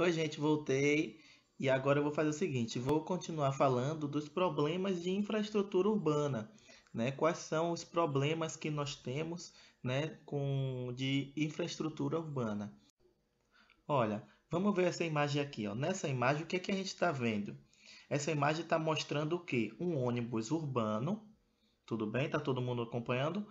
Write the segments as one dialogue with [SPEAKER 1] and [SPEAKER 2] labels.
[SPEAKER 1] Oi, gente, voltei. E agora eu vou fazer o seguinte, vou continuar falando dos problemas de infraestrutura urbana, né? Quais são os problemas que nós temos, né, com de infraestrutura urbana? Olha, vamos ver essa imagem aqui, ó. Nessa imagem o que é que a gente está vendo? Essa imagem está mostrando o quê? Um ônibus urbano, tudo bem? Tá todo mundo acompanhando?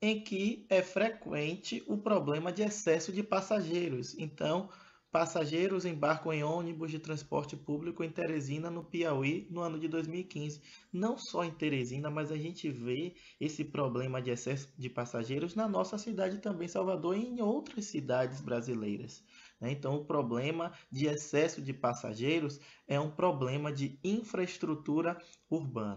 [SPEAKER 1] Em que é frequente o problema de excesso de passageiros. Então, Passageiros embarcam em ônibus de transporte público em Teresina, no Piauí, no ano de 2015. Não só em Teresina, mas a gente vê esse problema de excesso de passageiros na nossa cidade também, Salvador, e em outras cidades brasileiras. Né? Então, o problema de excesso de passageiros é um problema de infraestrutura urbana.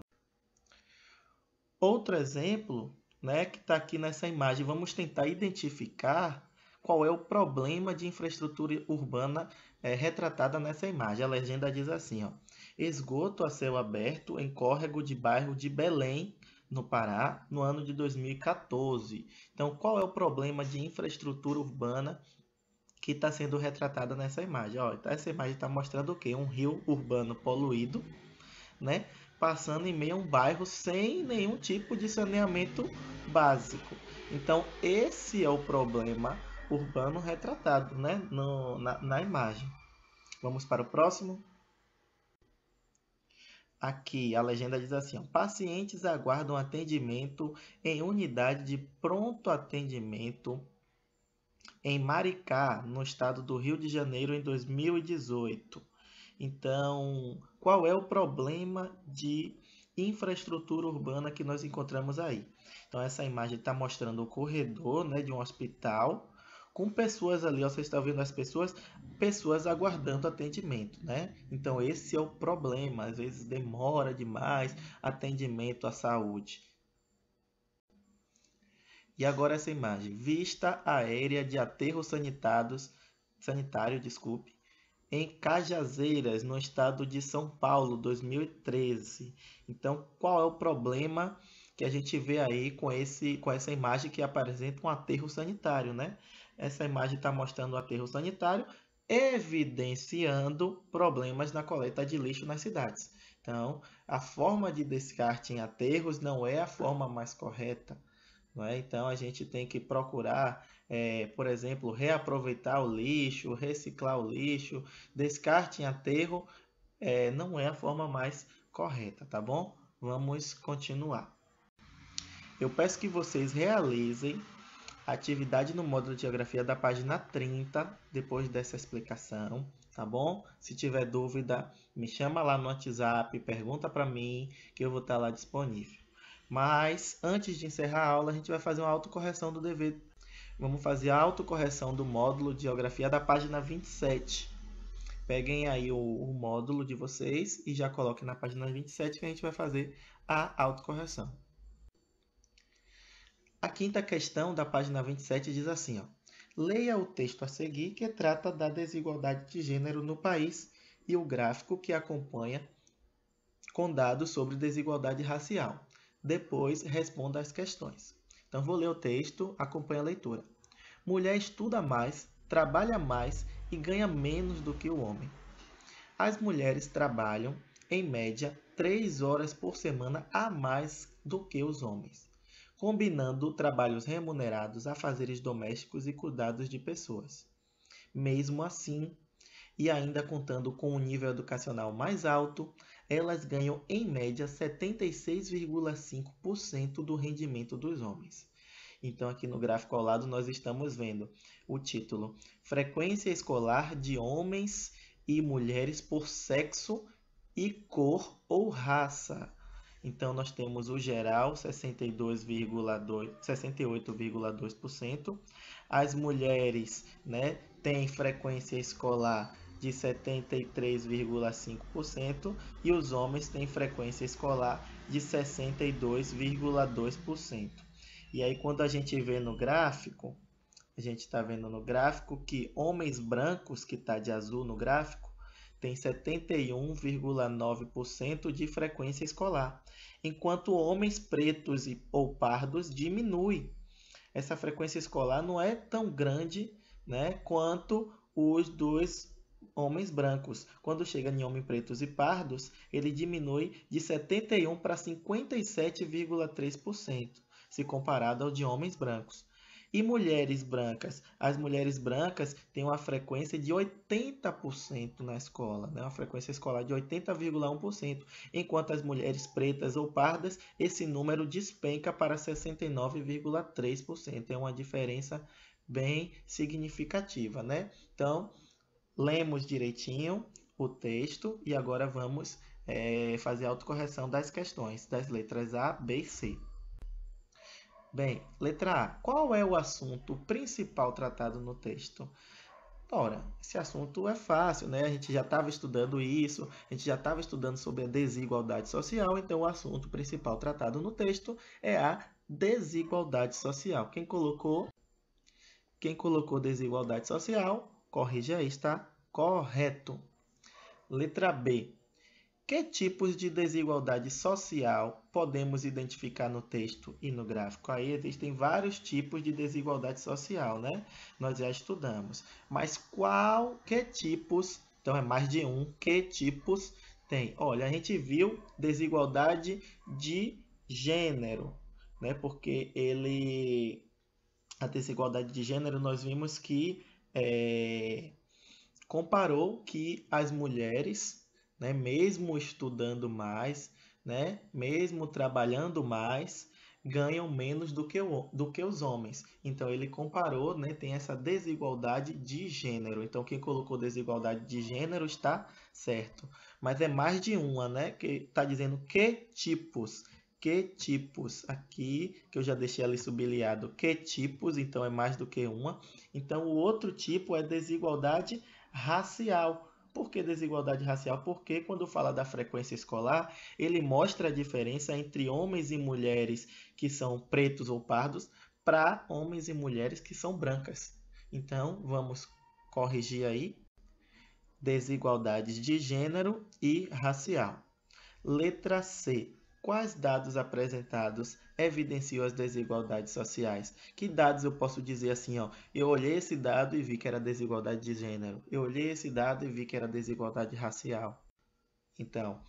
[SPEAKER 1] Outro exemplo né, que está aqui nessa imagem, vamos tentar identificar qual é o problema de infraestrutura urbana é, retratada nessa imagem. A legenda diz assim: ó, esgoto a céu aberto em córrego de bairro de Belém, no Pará, no ano de 2014. Então, qual é o problema de infraestrutura urbana que está sendo retratada nessa imagem? Ó, então, essa imagem está mostrando o quê? Um rio urbano poluído, né? Passando em meio a um bairro sem nenhum tipo de saneamento básico. Então, esse é o problema urbano retratado né? No, na, na imagem. Vamos para o próximo. Aqui a legenda diz assim: pacientes aguardam atendimento em unidade de pronto atendimento em Maricá, no estado do Rio de Janeiro, em 2018. Então, qual é o problema de infraestrutura urbana que nós encontramos aí? Então, essa imagem está mostrando o corredor né, de um hospital com pessoas ali, ó, você está vendo as pessoas, pessoas aguardando atendimento, né? Então esse é o problema, às vezes demora demais atendimento à saúde. E agora essa imagem, vista aérea de aterro sanitados, sanitário, desculpe, em Cajazeiras, no estado de São Paulo, 2013. Então, qual é o problema que a gente vê aí com, esse, com essa imagem que apresenta um aterro sanitário, né? Essa imagem está mostrando o aterro sanitário, evidenciando problemas na coleta de lixo nas cidades. Então, a forma de descarte em aterros não é a forma mais correta. É? Então, a gente tem que procurar, é, por exemplo, reaproveitar o lixo, reciclar o lixo, descarte em aterro é, não é a forma mais correta, tá bom? Vamos continuar. Eu peço que vocês realizem atividade no módulo de geografia da página 30, depois dessa explicação, tá bom? Se tiver dúvida, me chama lá no WhatsApp, pergunta para mim, que eu vou estar lá disponível. Mas, antes de encerrar a aula, a gente vai fazer uma autocorreção do dever. Vamos fazer a autocorreção do módulo de geografia da página 27. Peguem aí o, o módulo de vocês e já coloquem na página 27 que a gente vai fazer a autocorreção. A quinta questão da página 27 diz assim: ó, leia o texto a seguir que trata da desigualdade de gênero no país e o gráfico que acompanha com dados sobre desigualdade racial. Depois responda às questões. Então vou ler o texto, acompanha a leitura. Mulher estuda mais, trabalha mais e ganha menos do que o homem. As mulheres trabalham, em média, 3 horas por semana a mais do que os homens combinando trabalhos remunerados, a fazeres domésticos e cuidados de pessoas. Mesmo assim, e ainda contando com um nível educacional mais alto, elas ganham em média 76,5% do rendimento dos homens. Então, aqui no gráfico ao lado, nós estamos vendo o título Frequência Escolar de Homens e Mulheres por Sexo e Cor ou Raça. Então, nós temos o geral, 68,2%. As mulheres né, têm frequência escolar de 73,5% e os homens têm frequência escolar de 62,2%. E aí, quando a gente vê no gráfico, a gente está vendo no gráfico que homens brancos, que está de azul no gráfico, tem 71,9% de frequência escolar, enquanto homens pretos e, ou pardos diminui. Essa frequência escolar não é tão grande né, quanto os dos homens brancos. Quando chega em homens pretos e pardos, ele diminui de 71 para 57,3%, se comparado ao de homens brancos. E mulheres brancas? As mulheres brancas têm uma frequência de 80% na escola, né? uma frequência escolar de 80,1%, enquanto as mulheres pretas ou pardas, esse número despenca para 69,3%. É uma diferença bem significativa, né? Então, lemos direitinho o texto e agora vamos é, fazer a autocorreção das questões das letras A, B e C. Bem, letra A. Qual é o assunto principal tratado no texto? Ora, esse assunto é fácil, né? A gente já estava estudando isso, a gente já estava estudando sobre a desigualdade social, então o assunto principal tratado no texto é a desigualdade social. Quem colocou quem colocou desigualdade social, corrija aí, está correto. Letra B. Que tipos de desigualdade social podemos identificar no texto e no gráfico? Aí existem vários tipos de desigualdade social, né? Nós já estudamos. Mas qual, que tipos, então é mais de um, que tipos tem? Olha, a gente viu desigualdade de gênero, né? Porque ele, a desigualdade de gênero, nós vimos que é, comparou que as mulheres né? Mesmo estudando mais, né? Mesmo trabalhando mais, ganham menos do que, o, do que os homens. Então ele comparou, né, tem essa desigualdade de gênero. Então quem colocou desigualdade de gênero está certo. Mas é mais de uma, né? Que está dizendo que tipos. Que tipos aqui, que eu já deixei ali sublinhado, que tipos, então é mais do que uma. Então o outro tipo é desigualdade racial por que desigualdade racial? Porque quando fala da frequência escolar, ele mostra a diferença entre homens e mulheres que são pretos ou pardos para homens e mulheres que são brancas. Então, vamos corrigir aí desigualdades de gênero e racial. Letra C. Quais dados apresentados evidenciam as desigualdades sociais? Que dados eu posso dizer assim, ó, eu olhei esse dado e vi que era desigualdade de gênero. Eu olhei esse dado e vi que era desigualdade racial. Então,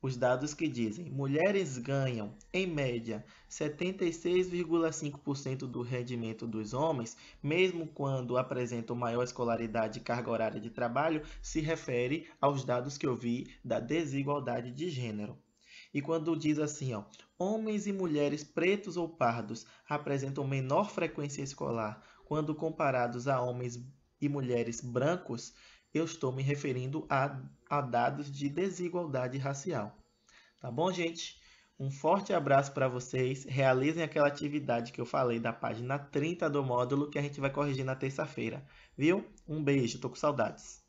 [SPEAKER 1] os dados que dizem mulheres ganham, em média, 76,5% do rendimento dos homens, mesmo quando apresentam maior escolaridade e carga horária de trabalho, se refere aos dados que eu vi da desigualdade de gênero. E quando diz assim, ó, homens e mulheres pretos ou pardos apresentam menor frequência escolar quando comparados a homens e mulheres brancos, eu estou me referindo a, a dados de desigualdade racial. Tá bom, gente? Um forte abraço para vocês. Realizem aquela atividade que eu falei da página 30 do módulo que a gente vai corrigir na terça-feira. Viu? Um beijo, tô com saudades.